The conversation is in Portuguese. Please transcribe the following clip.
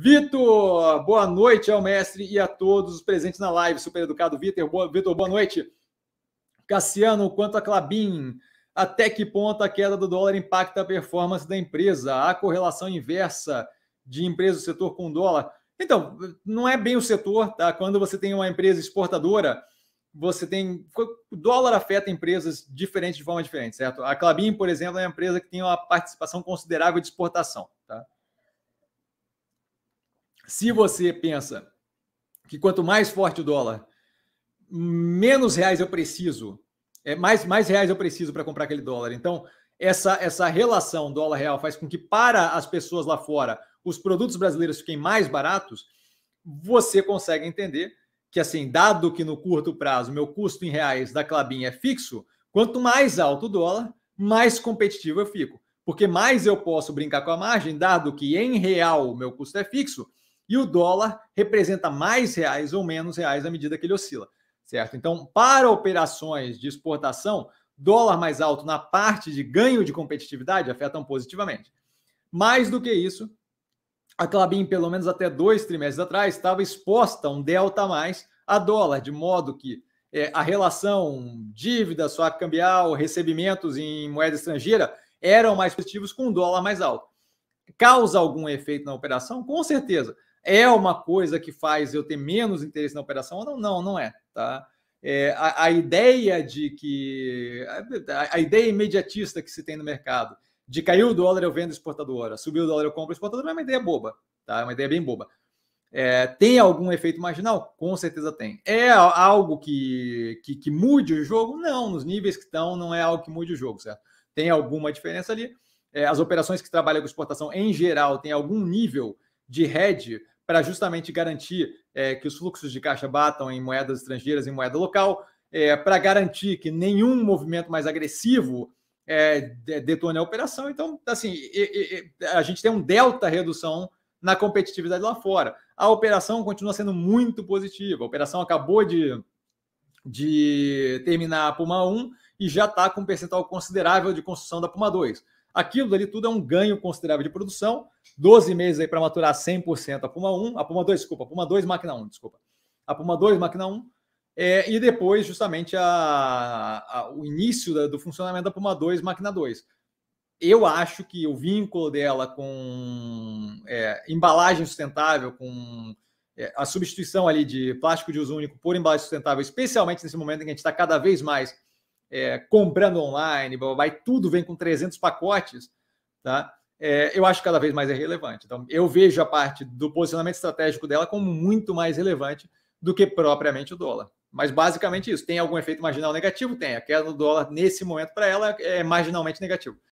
Vitor, boa noite ao mestre e a todos os presentes na live. Super educado, Vitor. Boa, Vitor, boa noite. Cassiano, quanto a Clabin, até que ponto a queda do dólar impacta a performance da empresa? Há correlação inversa de empresa do setor com dólar? Então, não é bem o setor, tá? Quando você tem uma empresa exportadora, você tem. O dólar afeta empresas diferentes de forma diferente, certo? A Clabin, por exemplo, é uma empresa que tem uma participação considerável de exportação, tá? Se você pensa que quanto mais forte o dólar, menos reais eu preciso, é, mais, mais reais eu preciso para comprar aquele dólar. Então, essa, essa relação dólar-real faz com que, para as pessoas lá fora, os produtos brasileiros fiquem mais baratos. Você consegue entender que, assim, dado que no curto prazo meu custo em reais da Clabin é fixo, quanto mais alto o dólar, mais competitivo eu fico. Porque mais eu posso brincar com a margem, dado que em real o meu custo é fixo, e o dólar representa mais reais ou menos reais à medida que ele oscila, certo? Então, para operações de exportação, dólar mais alto na parte de ganho de competitividade afetam positivamente. Mais do que isso, a Clabin, pelo menos até dois trimestres atrás, estava exposta a um delta a mais a dólar, de modo que é, a relação dívida, swap cambial, recebimentos em moeda estrangeira eram mais positivos com o dólar mais alto causa algum efeito na operação? Com certeza. É uma coisa que faz eu ter menos interesse na operação ou não? Não, não é. Tá? É, a, a, ideia de que. A, a, ideia imediatista que se tem no mercado, de caiu o dólar, eu vendo exportadora, subiu o dólar, eu compro exportadora, é uma ideia boba. Tá? É uma ideia bem boba. É, tem algum efeito marginal? Com certeza tem. É algo que, que, que mude o jogo? Não, nos níveis que estão, não é algo que mude o jogo, certo? Tem alguma diferença ali, é, as operações que trabalham com exportação em geral têm algum nível de hedge para justamente garantir é, que os fluxos de caixa batam em moedas estrangeiras e moeda local, é, para garantir que nenhum movimento mais agressivo é, detone a operação. Então, assim, a gente tem um delta redução na competitividade lá fora. A operação continua sendo muito positiva. A operação acabou de, de terminar a Puma 1 e já está com um percentual considerável de construção da Puma 2. Aquilo ali tudo é um ganho considerável de produção. 12 meses aí para maturar 100% a Puma 1, a Puma 2, desculpa, a Puma 2, máquina 1, desculpa. A Puma 2, máquina 1. É, e depois, justamente, a, a, o início da, do funcionamento da Puma 2, máquina 2. Eu acho que o vínculo dela com é, embalagem sustentável, com é, a substituição ali de plástico de uso único por embalagem sustentável, especialmente nesse momento em que a gente está cada vez mais é, comprando online, blá, blá, blá, e tudo vem com 300 pacotes, tá? É, eu acho cada vez mais é relevante. Então, eu vejo a parte do posicionamento estratégico dela como muito mais relevante do que propriamente o dólar. Mas basicamente isso. Tem algum efeito marginal negativo? Tem. A queda do dólar nesse momento para ela é marginalmente negativo.